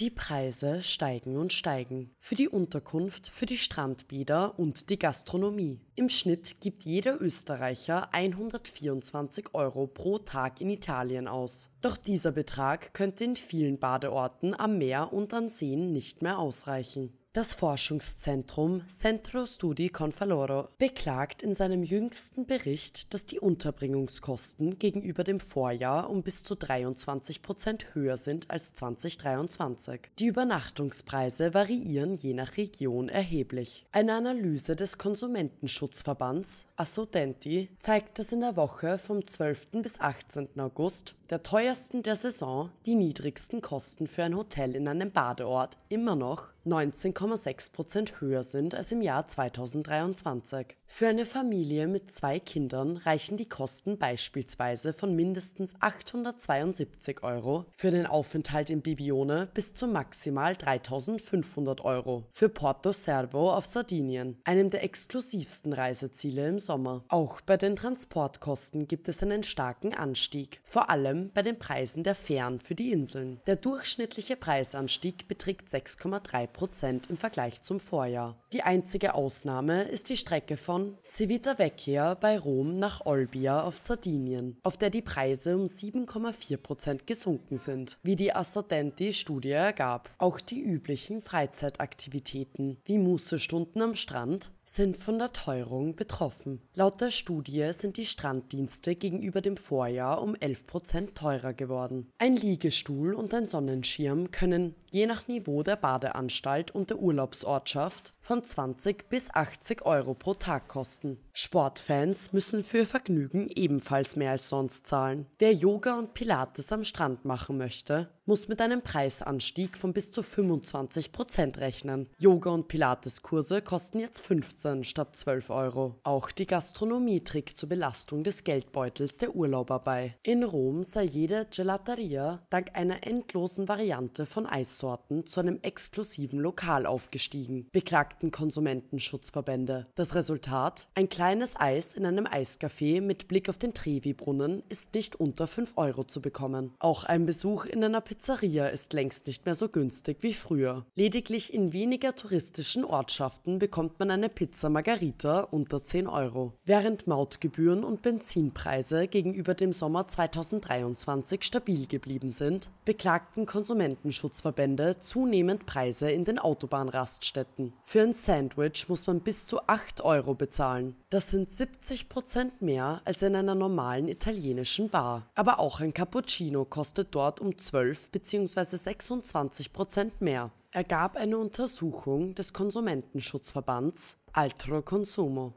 Die Preise steigen und steigen. Für die Unterkunft, für die Strandbäder und die Gastronomie. Im Schnitt gibt jeder Österreicher 124 Euro pro Tag in Italien aus. Doch dieser Betrag könnte in vielen Badeorten am Meer und an Seen nicht mehr ausreichen. Das Forschungszentrum Centro Studi Confaloro beklagt in seinem jüngsten Bericht, dass die Unterbringungskosten gegenüber dem Vorjahr um bis zu 23 Prozent höher sind als 2023. Die Übernachtungspreise variieren je nach Region erheblich. Eine Analyse des Konsumentenschutzverbands Assodenti zeigt, dass in der Woche vom 12. bis 18. August der teuersten der Saison die niedrigsten Kosten für ein Hotel in einem Badeort immer noch 19,6% Prozent höher sind als im Jahr 2023. Für eine Familie mit zwei Kindern reichen die Kosten beispielsweise von mindestens 872 Euro für den Aufenthalt in Bibione bis zu maximal 3500 Euro für Porto Servo auf Sardinien, einem der exklusivsten Reiseziele im Sommer. Auch bei den Transportkosten gibt es einen starken Anstieg, vor allem bei den Preisen der Fähren für die Inseln. Der durchschnittliche Preisanstieg beträgt 6,3 Prozent im Vergleich zum Vorjahr. Die einzige Ausnahme ist die Strecke von Civita Vecchia bei Rom nach Olbia auf Sardinien, auf der die Preise um 7,4 Prozent gesunken sind, wie die assodenti studie ergab. Auch die üblichen Freizeitaktivitäten wie Mußestunden am Strand sind von der Teuerung betroffen. Laut der Studie sind die Stranddienste gegenüber dem Vorjahr um 11% teurer geworden. Ein Liegestuhl und ein Sonnenschirm können, je nach Niveau der Badeanstalt und der Urlaubsortschaft, von 20 bis 80 Euro pro Tag kosten. Sportfans müssen für Vergnügen ebenfalls mehr als sonst zahlen. Wer Yoga und Pilates am Strand machen möchte, muss mit einem Preisanstieg von bis zu 25% rechnen. Yoga- und Pilateskurse kosten jetzt 5 15 statt 12 Euro. Auch die Gastronomie trägt zur Belastung des Geldbeutels der Urlauber bei. In Rom sei jede Gelateria dank einer endlosen Variante von Eissorten zu einem exklusiven Lokal aufgestiegen, beklagten Konsumentenschutzverbände. Das Resultat? Ein kleines Eis in einem Eiscafé mit Blick auf den Trevi-Brunnen ist nicht unter 5 Euro zu bekommen. Auch ein Besuch in einer Pizzeria ist längst nicht mehr so günstig wie früher. Lediglich in weniger touristischen Ortschaften bekommt man eine Pizzeria Pizza Margarita unter 10 Euro, während Mautgebühren und Benzinpreise gegenüber dem Sommer 2023 stabil geblieben sind, beklagten Konsumentenschutzverbände zunehmend Preise in den Autobahnraststätten. Für ein Sandwich muss man bis zu 8 Euro bezahlen. Das sind 70 Prozent mehr als in einer normalen italienischen Bar. Aber auch ein Cappuccino kostet dort um 12 bzw. 26 Prozent mehr ergab eine Untersuchung des Konsumentenschutzverbands Altro Consumo